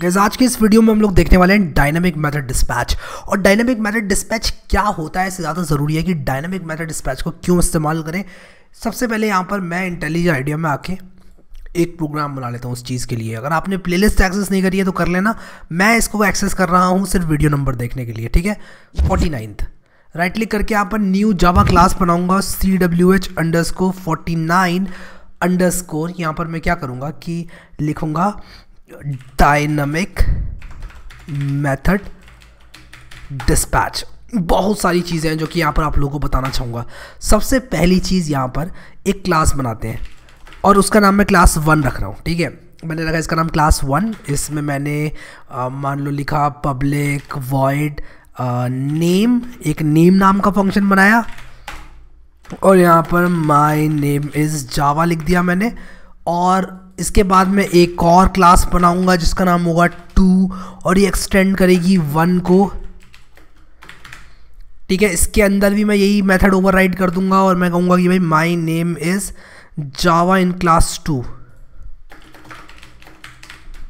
gas आज के इस वीडियो में हम लोग देखने वाले हैं डायनामिक मेथड डिस्पैच और डायनामिक मेथड डिस्पैच क्या होता है इससे ज़्यादा ज़रूरी है कि डायनामिक मेथड डिस्पैच को क्यों इस्तेमाल करें सबसे पहले यहाँ पर मैं इंटेलिजेंट आइडिया में आके एक प्रोग्राम बना लेता हूँ उस चीज़ के लिए अगर आपने प्ले एक्सेस नहीं करी है तो कर लेना मैं इसको एक्सेस कर रहा हूँ सिर्फ वीडियो नंबर देखने के लिए ठीक है फोर्टी नाइन्थ राइट क्लिक करके यहाँ पर न्यू जावा क्लास बनाऊँगा C W H underscore forty nine underscore यहाँ पर मैं क्या करूँगा कि लिखूँगा डायनमिक मेथड डिस्पैच बहुत सारी चीज़ें हैं जो कि यहाँ पर आप लोगों को बताना चाहूँगा सबसे पहली चीज़ यहाँ पर एक क्लास बनाते हैं और उसका नाम मैं क्लास वन रख रहा हूँ ठीक है मैंने रखा इसका नाम क्लास वन इसमें मैंने मान लो लिखा पब्लिक वॉइड नेम एक नेम नाम का फंक्शन बनाया और यहाँ पर माई नेम इज़ जावा लिख दिया मैंने और इसके बाद मैं एक और क्लास बनाऊंगा जिसका नाम होगा टू और ये एक्सटेंड करेगी वन को ठीक है इसके अंदर भी मैं यही मेथड ओवरराइड कर दूंगा और मैं कहूंगा कि भाई my name is Java in class two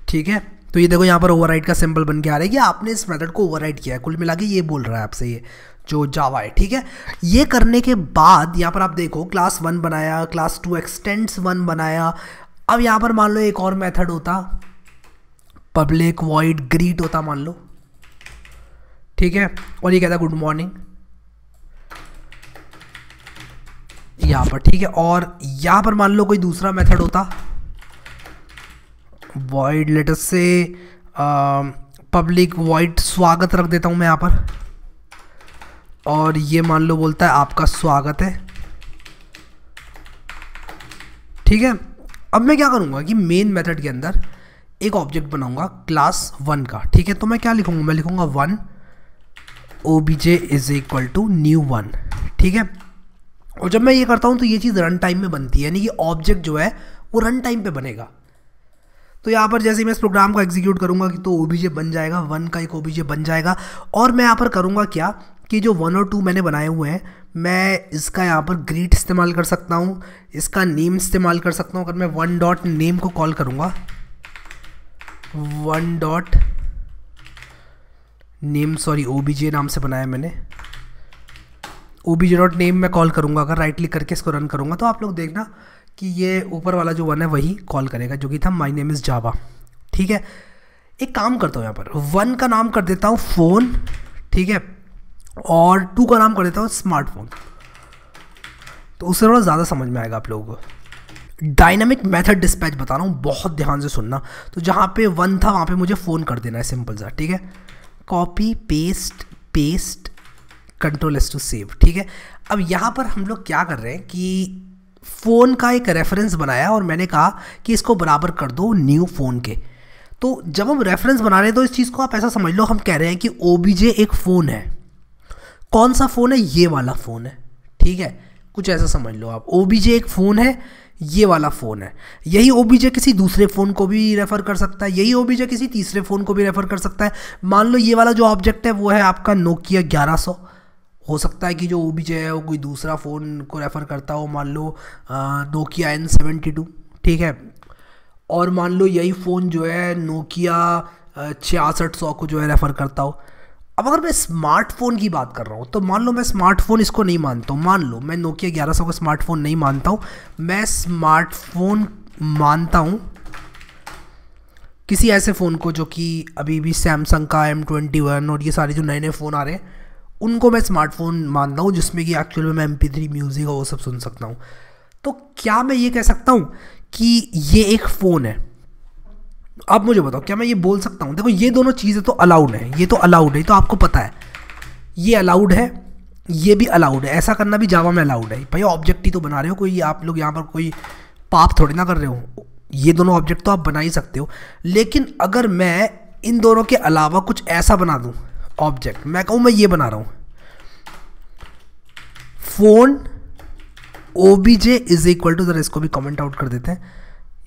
ठीक है तो ये देखो यहाँ पर ओवरराइड का सिंबल बन के आ रहा है कि आपने इस मेथड को ओवरराइड किया है कुल मिला के ये बोल रहा है आपसे ये जो जावा है ठीक है ये करने के बाद यहाँ पर आप देखो क्लास वन बनाया क्लास टू एक्सटेंड्स वन बनाया अब यहाँ पर मान लो एक और मेथड होता पब्लिक वाइड ग्रीट होता मान लो ठीक है और ये कहता गुड मॉर्निंग यहाँ पर ठीक है और यहाँ पर मान लो कोई दूसरा मेथड होता वाइड लेटर से पब्लिक वाइड स्वागत रख देता हूँ मैं यहाँ पर और ये मान लो बोलता है आपका स्वागत है ठीक है अब मैं क्या करूँगा कि मेन मेथड के अंदर एक ऑब्जेक्ट बनाऊंगा क्लास वन का ठीक है तो मैं क्या लिखूंगा मैं लिखूंगा one O B J is equal to new one ठीक है और जब मैं ये करता हूँ तो ये चीज़ रन टाइम में बनती है यानी कि ऑब्जेक्ट जो है वो रन टाइम पे बनेगा तो यहाँ पर जैसे मैं इस प्रोग्राम को एग्जीक्यूट करूँगा कि तो ओ बन जाएगा वन का एक ओ बन जाएगा और मैं यहाँ पर करूँगा क्या कि जो वन और टू मैंने बनाए हुए हैं मैं इसका यहाँ पर ग्रीट इस्तेमाल कर सकता हूँ इसका नेम इस्तेमाल कर सकता हूँ अगर मैं वन डॉट नेम को कॉल करूँगा one dot name sorry O B J नाम से बनाया मैंने O B J dot name मैं कॉल करूँगा अगर राइट क्लिक करके इसको रन करूँगा तो आप लोग देखना कि ये ऊपर वाला जो वन है वही कॉल करेगा जो कि था माई नेम इज़ जावा ठीक है एक काम करता हूँ यहाँ पर वन का नाम कर देता हूँ फ़ोन ठीक है और टू का नाम कर देता हूँ स्मार्टफोन तो उससे थोड़ा ज़्यादा समझ में आएगा आप लोगों को डायनामिक मेथड डिस्पैच बता रहा हूँ बहुत ध्यान से सुनना तो जहाँ पे वन था वहाँ पे मुझे फ़ोन कर देना है सिंपल सा ठीक है copy paste paste control S to save ठीक है अब यहाँ पर हम लोग क्या कर रहे हैं कि फ़ोन का एक रेफरेंस बनाया और मैंने कहा कि इसको बराबर कर दो न्यू फ़ोन के तो जब हम रेफरेंस बना रहे हैं तो इस चीज़ को आप ऐसा समझ लो हम कह रहे हैं कि ओ एक फ़ोन है कौन सा फ़ोन है ये वाला फ़ोन है ठीक है कुछ ऐसा समझ लो आप ओ एक फ़ोन है ये वाला फ़ोन है यही ओ किसी दूसरे फ़ोन को भी रेफ़र कर सकता है यही ओ किसी तीसरे फ़ोन को भी रेफ़र कर सकता है मान लो ये वाला जो ऑब्जेक्ट है वो है आपका नोकिया ग्यारह सौ हो सकता है कि जो ओ है वो कोई दूसरा फ़ोन को रेफ़र करता हो मान लो नोकिया एन सेवेंटी टू ठीक है और मान लो यही फ़ोन जो है नोकिया छियासठ सौ को जो है रेफ़र करता हो अब अगर मैं स्मार्टफोन की बात कर रहा हूँ तो मान लो मैं स्मार्टफोन इसको नहीं मानता हूँ मान लो मैं नोकिया ग्यारह सौ का स्मार्टफोन नहीं मानता हूँ मैं स्मार्टफोन मानता हूँ किसी ऐसे फ़ोन को जो कि अभी भी सैमसंग का एम ट्वेंटी वन और ये सारे जो नए नए फ़ोन आ रहे हैं उनको मैं स्मार्टफोन मानता हूँ जिसमें कि एक्चुअल में मैं एम पी थ्री म्यूज़िक और वो सब सुन सकता हूँ तो क्या मैं ये कह सकता हूँ कि ये एक फ़ोन है अब मुझे बताओ क्या मैं ये बोल सकता हूँ देखो ये दोनों चीज़ें तो अलाउड है ये तो अलाउड है तो आपको पता है ये अलाउड है ये भी अलाउड है ऐसा करना भी जावा में अलाउड है भैया ऑब्जेक्ट ही तो बना रहे हो कोई आप लोग यहाँ पर कोई पाप थोड़ी ना कर रहे हो ये दोनों ऑब्जेक्ट तो आप बना ही सकते हो लेकिन अगर मैं इन दोनों के अलावा कुछ ऐसा बना दूँ ऑब्जेक्ट मैं कहूँ मैं ये बना रहा हूँ phone O B J is equal to ज़रा इसको भी कमेंट आउट कर देते हैं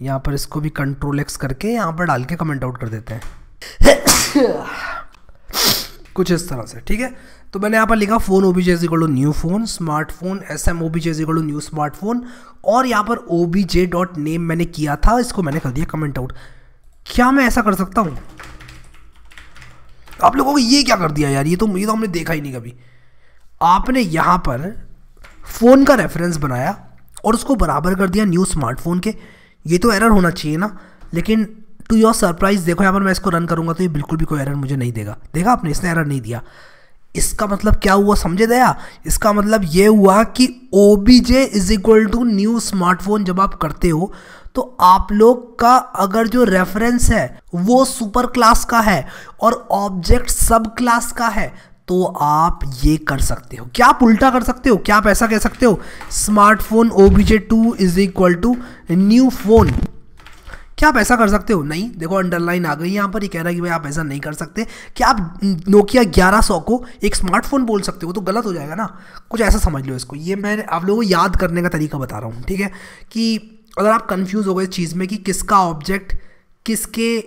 यहाँ पर इसको भी कंट्रोल एक्स करके यहाँ पर डाल के कमेंट आउट कर देते हैं कुछ इस तरह से ठीक है तो मैंने यहाँ पर लिखा phone O B J is equal new phone smartphone S M O B J is equal new smartphone और यहाँ पर O B J dot name मैंने किया था इसको मैंने कर दिया कमेंट आउट क्या मैं ऐसा कर सकता हूँ आप लोगों को ये क्या कर दिया यार ये तो मुझे तो हमने देखा ही नहीं कभी आपने यहाँ पर फ़ोन का रेफरेंस बनाया और उसको बराबर कर दिया न्यू स्मार्टफोन के ये तो एरर होना चाहिए ना लेकिन टू योर सरप्राइज देखो यहाँ पर मैं इसको रन करूँगा तो ये बिल्कुल भी कोई एरर मुझे नहीं देगा देखा आपने इसने एरर नहीं दिया इसका मतलब क्या हुआ समझे दया इसका मतलब ये हुआ कि O B J is equal to new smartphone जब आप करते हो तो आप लोग का अगर जो रेफरेंस है वो सुपर क्लास का है और ऑब्जेक्ट सब क्लास का है तो आप ये कर सकते हो क्या आप उल्टा कर सकते हो क्या आप ऐसा कह सकते हो smartphone O BJ two is equal to new phone क्या आप ऐसा कर सकते हो नहीं देखो अंडरलाइन आ गई यहाँ पर ये कह रहा है कि भाई आप ऐसा नहीं कर सकते कि आप नोकिया ग्यारह सौ को एक स्मार्टफोन बोल सकते हो तो गलत हो जाएगा ना कुछ ऐसा समझ लो इसको ये मैं आप लोगों को याद करने का तरीका बता रहा हूँ ठीक है कि अगर आप कन्फ्यूज़ हो गए इस चीज़ में कि किसका ऑब्जेक्ट किसके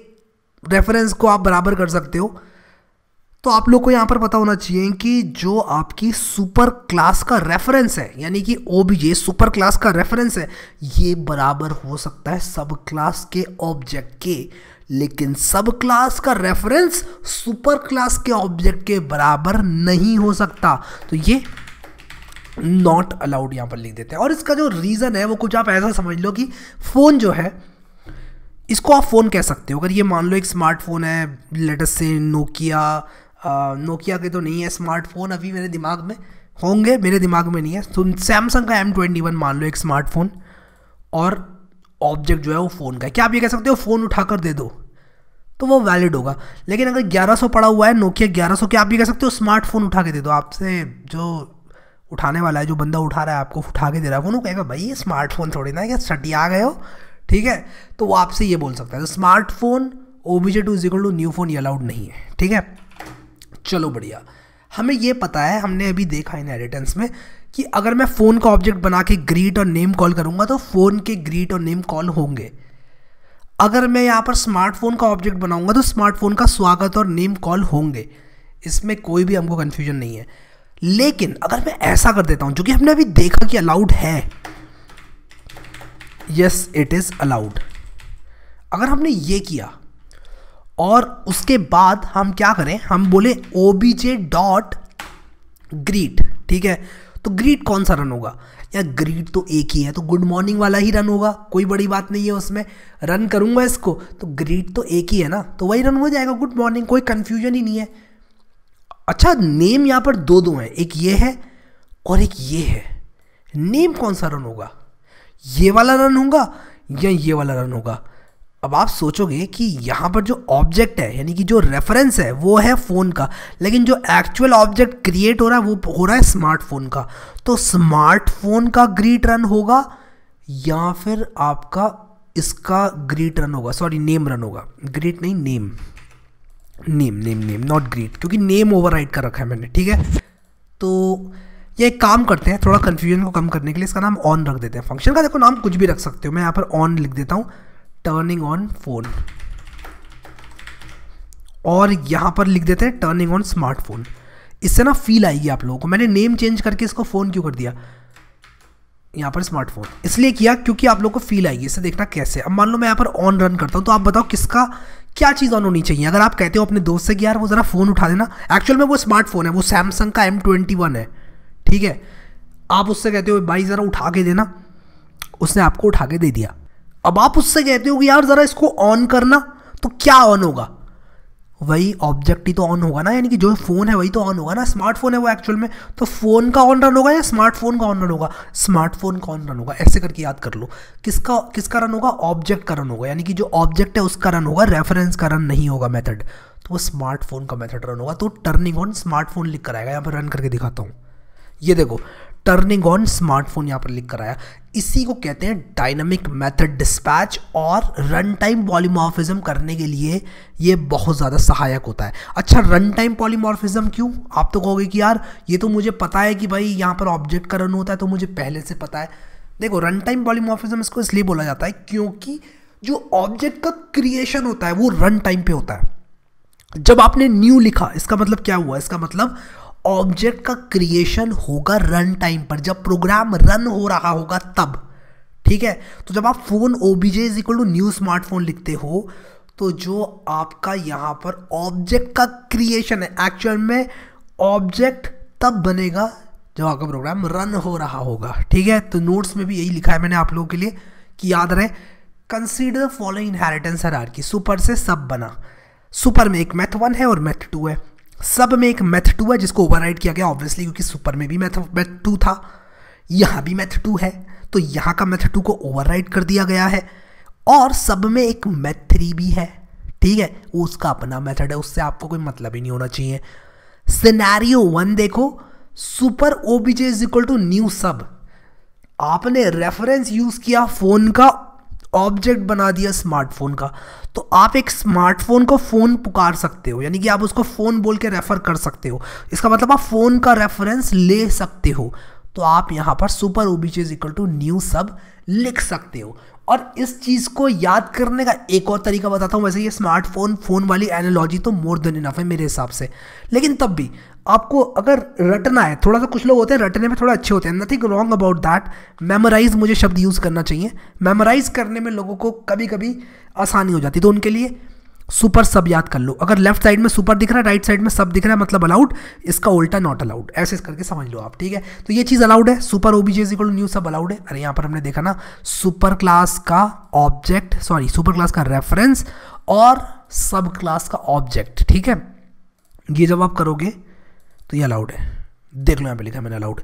रेफरेंस को आप बराबर कर सकते हो तो आप लोग को यहाँ पर पता होना चाहिए कि जो आपकी सुपर क्लास का रेफरेंस है यानी कि ओबीजे सुपर क्लास का रेफरेंस है ये बराबर हो सकता है सब क्लास के ऑब्जेक्ट के लेकिन सब क्लास का रेफरेंस सुपर क्लास के ऑब्जेक्ट के बराबर नहीं हो सकता तो ये नॉट अलाउड यहाँ पर लिख देते हैं और इसका जो रीज़न है वो कुछ आप ऐसा समझ लो कि फ़ोन जो है इसको आप फ़ोन कह सकते हो अगर ये मान लो एक स्मार्टफोन है लेटेस्ट से नोकिया नोकिया के तो नहीं है स्मार्टफोन अभी मेरे दिमाग में होंगे मेरे दिमाग में नहीं है तो सैमसंग का एम ट्वेंटी वन मान लो एक स्मार्टफोन और ऑब्जेक्ट जो है वो फ़ोन का है क्या आप ये कह सकते हो फ़ोन उठा कर दे दो तो वो वैलिड होगा लेकिन अगर 1100 पड़ा हुआ है नोकिया 1100 क्या आप ये कह सकते हो स्मार्टफोन उठा के दे दो आपसे जो उठाने वाला है जो बंदा उठा रहा है आपको उठा के दे रहा है वो ना कहेगा भाई ये स्मार्टफोन थोड़ी ना क्या आ गए हो ठीक है तो वो आपसे ये बोल सकता है तो smartphone O B J two is equal to new phone ये अलाउड नहीं है ठीक है चलो बढ़िया हमें ये पता है हमने अभी देखा इनहेरिटेंस में कि अगर मैं फ़ोन का ऑब्जेक्ट बना के ग्रीट और नेम कॉल करूँगा तो फ़ोन के ग्रीट और नेम कॉल होंगे अगर मैं यहाँ पर स्मार्टफोन का ऑब्जेक्ट बनाऊँगा तो स्मार्टफोन का स्वागत और नेम कॉल होंगे इसमें कोई भी हमको कन्फ्यूजन नहीं है लेकिन अगर मैं ऐसा कर देता हूँ जो कि हमने अभी देखा कि अलाउड है यस इट इज़ अलाउड अगर हमने ये किया और उसके बाद हम क्या करें हम बोले O B J dot greet ठीक है तो ग्रीट कौन सा रन होगा या ग्रीट तो एक ही है तो गुड मॉर्निंग वाला ही रन होगा कोई बड़ी बात नहीं है उसमें रन करूँगा इसको तो ग्रीट तो एक ही है ना तो वही रन हो जाएगा गुड मॉर्निंग कोई कन्फ्यूजन ही नहीं है अच्छा नेम यहाँ पर दो दो हैं एक ये है और एक ये है नेम कौन सा रन होगा ये वाला रन होगा या ये वाला रन होगा अब आप सोचोगे कि यहाँ पर जो ऑब्जेक्ट है यानी कि जो रेफरेंस है वो है फ़ोन का लेकिन जो एक्चुअल ऑब्जेक्ट क्रिएट हो रहा है वो हो रहा है स्मार्टफोन का तो स्मार्टफोन का ग्रीट रन होगा या फिर आपका इसका ग्रीट रन होगा सॉरी नेम रन होगा ग्रीट नहीं name name name name not greet क्योंकि नेम ओवर कर रखा है मैंने ठीक है तो ये एक काम करते हैं थोड़ा कन्फ्यूजन को कम करने के लिए इसका नाम ऑन रख देते हैं फंक्शन का देखो नाम कुछ भी रख सकते हो मैं यहाँ पर ऑन लिख देता हूँ टर्निंग ऑन फोन और यहाँ पर लिख देते हैं टर्निंग ऑन स्मार्टफोन इससे ना फील आएगी आप लोगों को मैंने नेम चेंज करके इसको फ़ोन क्यों कर दिया यहाँ पर स्मार्टफोन इसलिए किया क्योंकि आप लोग को फील आएगी इसे देखना कैसे अब मान लो मैं यहाँ पर ऑन रन करता हूँ तो आप बताओ किसका क्या चीज़ ऑन होनी चाहिए अगर आप कहते हो अपने दोस्त से कि यार वो ज़रा फ़ोन उठा देना एक्चुअल में वो स्मार्टफोन है वो सैमसंग का एम ट्वेंटी वन है ठीक है आप उससे कहते हो भाई ज़रा उठा के देना उसने आपको उठा के दे दिया अब आप उससे कहते हो कि यार ज़रा इसको ऑन करना तो क्या ऑन होगा वही ऑब्जेक्ट ही तो ऑन होगा ना यानी कि जो फ़ोन है वही तो ऑन होगा ना स्मार्टफोन है वो एक्चुअल में तो फ़ोन का ऑन रन होगा या स्मार्टफोन का ऑन रन होगा स्मार्टफोन का ऑन रन होगा ऐसे करके याद कर लो किसका किसका रन होगा ऑब्जेक्ट का रन होगा यानी कि जो ऑब्जेक्ट है उसका रन होगा रेफरेंस का रन नहीं होगा मेथड तो वो स्मार्टफोन का मेथड रन होगा तो टर्निंग ऑन स्मार्टफोन लिख कर आएगा यहाँ पर रन करके दिखाता हूँ ये देखो टर्निंग ऑन स्मार्टफोन यहाँ पर लिख कर आया इसी को कहते हैं डायनामिक मेथड डिस्पैच और रन टाइम पॉलीमॉर्फिज्म करने के लिए ये बहुत ज़्यादा सहायक होता है अच्छा रन टाइम पॉलीमॉर्फिज्म क्यों आप तो कहोगे कि यार ये तो मुझे पता है कि भाई यहाँ पर ऑब्जेक्ट का रन होता है तो मुझे पहले से पता है देखो रन टाइम पॉलीमॉर्फिज्म इसको इसलिए बोला जाता है क्योंकि जो ऑब्जेक्ट का क्रिएशन होता है वो रन टाइम पे होता है जब आपने न्यू लिखा इसका मतलब क्या हुआ इसका मतलब ऑब्जेक्ट का क्रिएशन होगा रन टाइम पर जब प्रोग्राम रन हो रहा होगा तब ठीक है तो जब आप phone O B J is equal to new smartphone लिखते हो तो जो आपका यहाँ पर ऑब्जेक्ट का क्रिएशन है एक्चुअल में ऑब्जेक्ट तब बनेगा जब आपका प्रोग्राम रन हो रहा होगा ठीक है तो नोट्स में भी यही लिखा है मैंने आप लोगों के लिए कि याद रहे कंसीडर फॉलोइंग इनहेरिटेंस आर की सुपर से सब बना सुपर में एक मैथ वन है और मैथ टू है सब में एक मैथ टू है जिसको ओवर किया गया ऑब्वियसली क्योंकि सुपर में भी मैथ मैथ टू था यहाँ भी मैथ टू है तो यहाँ का मैथ टू को ओवर कर दिया गया है और सब में एक मैथ थ्री भी है ठीक है वो उसका अपना मेथड है उससे आपको कोई मतलब ही नहीं होना चाहिए सिनेरियो वन देखो super obj is equal to new sub आपने रेफरेंस यूज किया फोन का ऑब्जेक्ट बना दिया स्मार्टफोन का तो आप एक स्मार्टफोन को फ़ोन पुकार सकते हो यानी कि आप उसको फ़ोन बोल के रेफ़र कर सकते हो इसका मतलब आप फ़ोन का रेफरेंस ले सकते हो तो आप यहाँ पर super obj equal to new sub लिख सकते हो और इस चीज़ को याद करने का एक और तरीका बताता हूँ वैसे ये स्मार्टफोन फ़ोन वाली एनोलॉजी तो मोर देन इनफ है मेरे हिसाब से लेकिन तब भी आपको अगर रटना है थोड़ा सा कुछ लोग होते हैं रटने में थोड़ा अच्छे होते हैं nothing wrong about that memorise मुझे शब्द यूज़ करना चाहिए मेमोराइज करने में लोगों को कभी कभी आसानी हो जाती तो उनके लिए सुपर सब याद कर लो अगर लेफ्ट साइड में सुपर दिख रहा है राइट साइड में सब दिख रहा है मतलब अलाउड इसका उल्टा नॉट अलाउड ऐसे करके समझ लो आप ठीक है तो ये चीज़ अलाउड है super obj is new sub allowed है अरे यहां पर हमने देखा ना सुपर क्लास का ऑब्जेक्ट सॉरी सुपर क्लास का रेफरेंस और सब क्लास का ऑब्जेक्ट ठीक है ये जब आप करोगे तो ये अलाउड है देख लो यहाँ पे लिखा मैंने अलाउड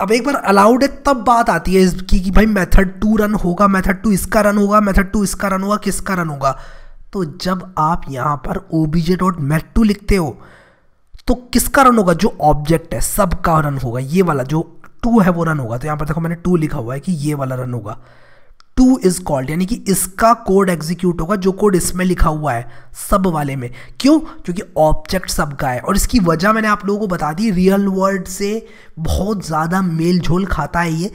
अब एक बार अलाउड है तब बात आती है इसकी कि भाई मेथड टू रन होगा मेथड टू इसका रन होगा मेथड टू इसका रन होगा किसका रन होगा तो जब आप यहाँ पर ओबीजे डॉट मैट टू लिखते हो तो किसका रन होगा जो ऑब्जेक्ट है सबका रन होगा ये वाला जो टू है वो रन होगा तो यहाँ पर देखो मैंने टू लिखा हुआ है कि ये वाला रन होगा टू इज कॉल्ड यानी कि इसका कोड एग्जीक्यूट होगा जो कोड इसमें लिखा हुआ है सब वाले में क्यों क्योंकि ऑब्जेक्ट सबका है और इसकी वजह मैंने आप लोगों को बता दी रियल वर्ल्ड से बहुत ज़्यादा मेल झोल खाता है ये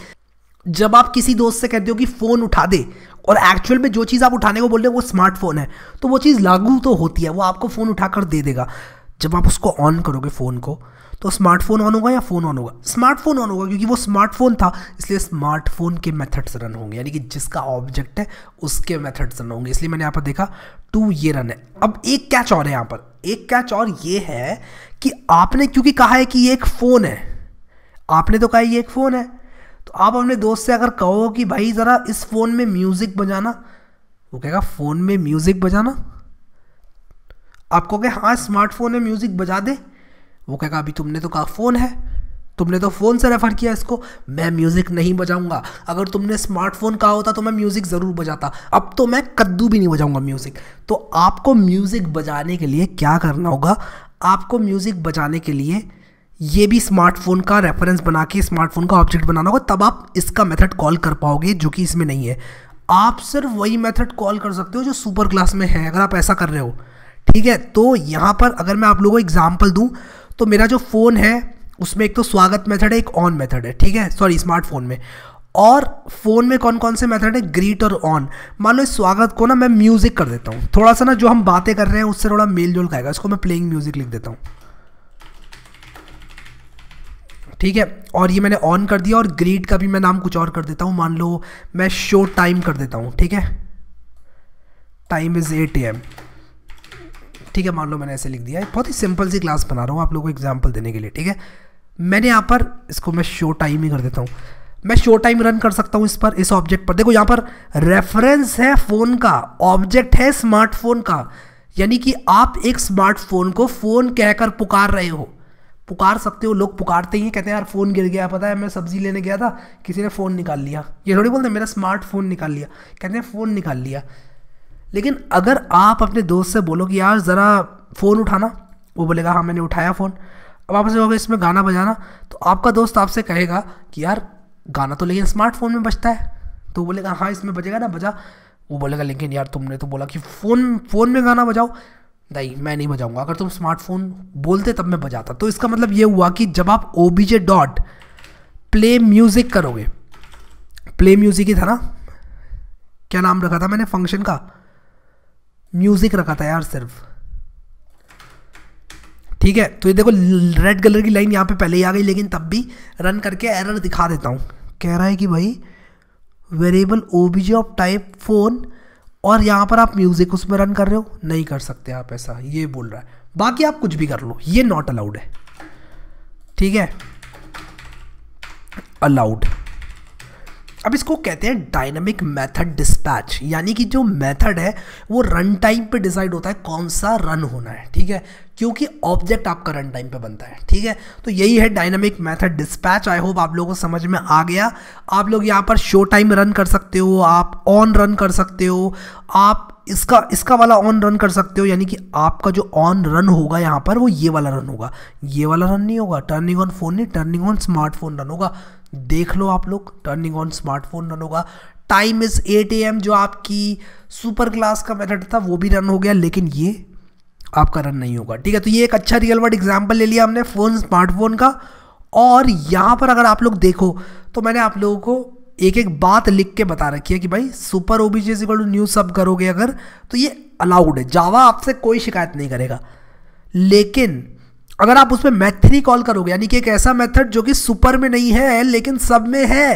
जब आप किसी दोस्त से कहते हो कि फ़ोन उठा दे और एक्चुअल में जो चीज़ आप उठाने को बोल रहे हो वो स्मार्टफोन है तो वो चीज़ लागू तो होती है वो आपको फ़ोन उठाकर दे देगा जब आप उसको ऑन करोगे फ़ोन को तो स्मार्टफोन ऑन होगा या फ़ोन ऑन होगा स्मार्टफोन ऑन होगा क्योंकि वो स्मार्टफोन था इसलिए स्मार्टफोन के मेथड्स रन होंगे यानी कि जिसका ऑब्जेक्ट है उसके मेथड्स रन होंगे इसलिए मैंने यहाँ पर देखा टू ये रन है अब एक कैच और है यहाँ पर एक कैच और ये है कि आपने क्योंकि कहा है कि ये एक फ़ोन है आपने तो कहा ये एक फ़ोन है तो आप अपने दोस्त से अगर कहो कि भाई ज़रा इस फ़ोन में म्यूज़िक बजाना वो कहेगा फ़ोन में म्यूज़िक बजाना आप कहोगे हाँ स्मार्टफोन में म्यूज़िक बजा दे वो कहेगा अभी तुमने तो कहा फ़ोन है तुमने तो फ़ोन से रेफ़र किया इसको मैं म्यूज़िक नहीं बजाऊंगा अगर तुमने स्मार्टफोन कहा होता तो मैं म्यूज़िक ज़रूर बजाता अब तो मैं कद्दू भी नहीं बजाऊंगा म्यूज़िक तो आपको म्यूज़िक बजाने के लिए क्या करना होगा आपको म्यूज़िक बजाने के लिए ये भी स्मार्टफोन का रेफरेंस बना के स्मार्टफोन का ऑब्जेक्ट बनाना होगा तब आप इसका मेथड कॉल कर पाओगे जो कि इसमें नहीं है आप सिर्फ वही मेथड कॉल कर सकते हो जो सुपर क्लास में है अगर आप ऐसा कर रहे हो ठीक है तो यहाँ पर अगर मैं आप लोगों को एग्जाम्पल दूँ तो मेरा जो फ़ोन है उसमें एक तो स्वागत मेथड है एक ऑन मेथड है ठीक है सॉरी स्मार्टफोन में और फ़ोन में कौन कौन से मेथड है ग्रीट और ऑन मान लो इस स्वागत को ना मैं म्यूज़िक कर देता हूँ थोड़ा सा ना जो हम बातें कर रहे हैं उससे थोड़ा मेल जोल आएगा इसको मैं प्लेइंग म्यूज़िक लिख देता हूँ ठीक है और ये मैंने ऑन कर दिया और ग्रीड का भी मैं नाम कुछ और कर देता हूँ मान लो मैं शो टाइम कर देता हूँ ठीक है time is eight A M ठीक है मान लो मैंने ऐसे लिख दिया बहुत ही सिंपल सी क्लास बना रहा हूँ आप लोगों को एग्जाम्पल देने के लिए ठीक है मैंने यहाँ पर इसको मैं शो टाइम ही कर देता हूँ मैं शो टाइम रन कर सकता हूँ इस पर इस ऑब्जेक्ट पर देखो यहाँ पर रेफरेंस है फ़ोन का ऑब्जेक्ट है स्मार्टफोन का यानी कि आप एक स्मार्टफोन को फ़ोन कहकर पुकार रहे हो पुकार सकते हो लोग पुकारते ही कहते हैं यार फ़ोन गिर गया पता है मैं सब्जी लेने गया था किसी ने फ़ोन निकाल लिया ये थोड़ी बोलते मेरा स्मार्टफोन निकाल लिया कहते हैं फ़ोन निकाल लिया लेकिन अगर आप अपने दोस्त से बोलो कि यार ज़रा फ़ोन उठाना वो बोलेगा हाँ मैंने उठाया फ़ोन अब आपसे बोलोगे इसमें गाना बजाना तो आपका दोस्त आपसे कहेगा कि यार गाना तो लेकिन स्मार्टफोन में बजता है तो बोलेगा हाँ इसमें बजेगा ना बजा वो बोलेगा लेकिन यार तुमने तो बोला कि फ़ोन फ़ोन में गाना बजाओ नहीं मैं नहीं बजाऊंगा अगर तुम स्मार्टफोन बोलते तब मैं बजाता तो इसका मतलब ये हुआ कि जब आप O B J dot play music करोगे प्ले म्यूज़िक ही था ना क्या नाम रखा था मैंने फंक्शन का म्यूज़िक रखा था यार सिर्फ ठीक है तो ये देखो रेड कलर की लाइन यहाँ पे पहले ही आ गई लेकिन तब भी रन करके एरर दिखा देता हूँ कह रहा है कि भाई variable O B J of type phone और यहाँ पर आप म्यूज़िक उसमें रन कर रहे हो नहीं कर सकते आप ऐसा ये बोल रहा है बाकी आप कुछ भी कर लो ये नॉट अलाउड है ठीक है अलाउड अब इसको कहते हैं डायनामिक मेथड डिस्पैच यानी कि जो मेथड है वो रन टाइम पे डिसाइड होता है कौन सा रन होना है ठीक है क्योंकि ऑब्जेक्ट आपका रन टाइम पे बनता है ठीक है तो यही है dynamic method dispatch I hope आप लोगों को समझ में आ गया आप लोग यहाँ पर शो टाइम रन कर सकते हो आप ऑन रन कर सकते हो आप इसका इसका वाला ऑन रन कर सकते हो यानी कि आपका जो ऑन रन होगा यहाँ पर वो ये वाला रन होगा ये वाला रन नहीं होगा टर्निंग ऑन फ़ोन नहीं टर्निंग ऑन स्मार्टफोन रन होगा देख लो आप लोग टर्निंग ऑन स्मार्टफोन रन होगा टाइम इज़ एट एम जो आपकी सुपर क्लास का मेथड था वो भी रन हो गया लेकिन ये आपका रन नहीं होगा ठीक है तो ये एक अच्छा रियल वर्ड एग्जाम्पल ले लिया हमने फ़ोन स्मार्टफोन का और यहाँ पर अगर आप लोग देखो तो मैंने आप लोगों को एक एक बात लिख के बता रखी है कि भाई सुपर ओबीजे टू न्यू सब करोगे अगर तो ये अलाउड है जावा आपसे कोई शिकायत नहीं करेगा लेकिन अगर आप उसमें मैथ थ्री कॉल करोगे यानी कि एक ऐसा मेथड जो कि सुपर में नहीं है लेकिन सब में है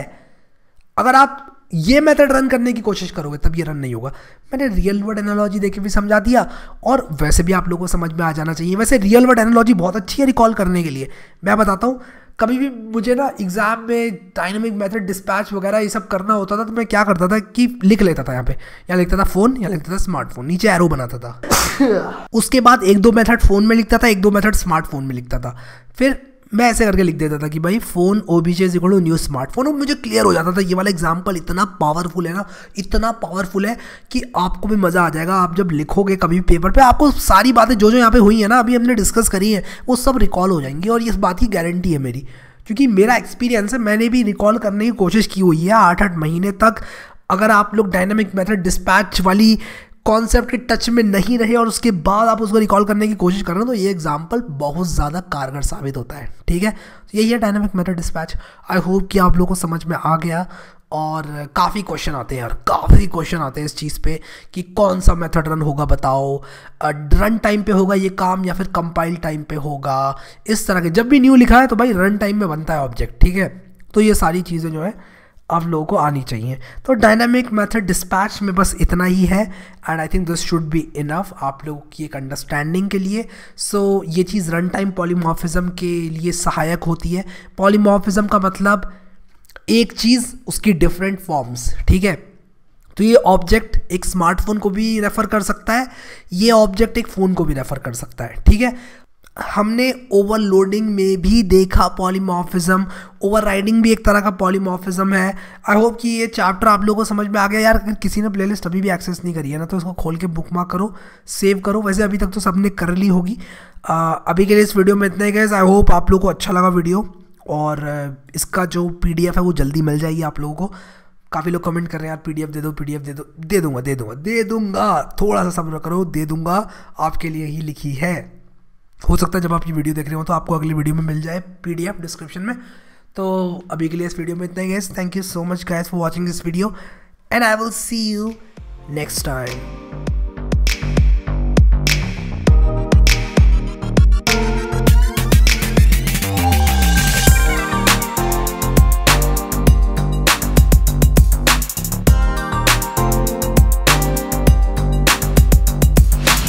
अगर आप ये मेथड रन करने की कोशिश करोगे तब ये रन नहीं होगा मैंने रियल वर्ड एनालॉजी देखे भी समझा दिया और वैसे भी आप लोगों को समझ में आ जाना चाहिए वैसे रियल वर्ड एनालॉजी बहुत अच्छी है रिकॉल करने के लिए मैं बताता हूँ कभी भी मुझे ना एग्ज़ाम में डायनेमिक मेथड डिस्पैच वगैरह ये सब करना होता था तो मैं क्या करता था कि लिख लेता था यहाँ पे या लिखता था फ़ोन या लिखता था स्मार्टफोन नीचे एरो बनाता था उसके बाद एक दो मेथड फ़ोन में लिखता था एक दो मेथड स्मार्टफोन में लिखता था फिर मैं ऐसे करके लिख देता था कि भाई फ़ोन ओ बी जे सीखो न्यू स्मार्टफोन और मुझे क्लियर हो जाता था ये वाला एग्जाम्पल इतना पावरफुल है ना इतना पावरफुल है कि आपको भी मज़ा आ जाएगा आप जब लिखोगे कभी भी पेपर पे आपको सारी बातें जो जो यहाँ पे हुई है ना अभी हमने डिस्कस करी है वो सब रिकॉल हो जाएंगी और इस बात की गारंटी है मेरी क्योंकि मेरा एक्सपीरियंस है मैंने भी रिकॉल करने की कोशिश की हुई है आठ आठ महीने तक अगर आप लोग डायनामिक मेथड डिस्पैच वाली कॉन्सेप्ट के टच में नहीं रहे और उसके बाद आप उसको रिकॉल करने की कोशिश कर रहे हो तो ये एग्जाम्पल बहुत ज़्यादा कारगर साबित होता है ठीक है तो यही है dynamic method dispatch I hope कि आप लोगों को समझ में आ गया और काफ़ी क्वेश्चन आते हैं और काफ़ी क्वेश्चन आते हैं इस चीज़ पे कि कौन सा मेथड रन होगा बताओ रन टाइम पे होगा ये काम या फिर कंपाइल टाइम पे होगा इस तरह के जब भी न्यू लिखा है तो भाई रन टाइम में बनता है ऑब्जेक्ट ठीक है तो ये सारी चीज़ें जो है आप लोगों को आनी चाहिए तो डायनामिक मेथड डिस्पैच में बस इतना ही है and I think this should be enough आप लोगों की एक अंडरस्टैंडिंग के लिए सो so, ये चीज़ रन टाइम पॉलीमोफिज़म के लिए सहायक होती है पॉलीमोफिज़म का मतलब एक चीज़ उसकी डिफरेंट फॉर्म्स ठीक है तो ये ऑब्जेक्ट एक स्मार्टफोन को भी रेफ़र कर सकता है ये ऑब्जेक्ट एक फ़ोन को भी रेफ़र कर सकता है ठीक है हमने ओवरलोडिंग में भी देखा पॉलीमॉर्फिज्म ओवरराइडिंग भी एक तरह का पॉलीमॉर्फिज्म है आई होप कि ये चैप्टर आप लोगों को समझ में आ गया यार अगर किसी ने प्लेलिस्ट अभी भी एक्सेस नहीं करी है ना तो इसको खोल के बुक मार्क करो सेव करो वैसे अभी तक तो सबने कर ली होगी uh, अभी के लिए इस वीडियो में इतना ही गए आई होप आप लोग को अच्छा लगा वीडियो और इसका जो पी है वो जल्दी मिल जाएगी आप लोगों को काफ़ी लोग कमेंट कर रहे हैं यार एफ दे दो एफ दे दो दे दूंगा दे दूंगा दे दूंगा थोड़ा सा सब्र करो दे दूंगा आपके लिए ही लिखी है हो सकता है जब आप ये वीडियो देख रहे हो तो आपको अगली वीडियो में मिल जाए पी डिस्क्रिप्शन में तो अभी के लिए इस वीडियो में इतना ही guys thank you so much guys for watching this video and I will see you next time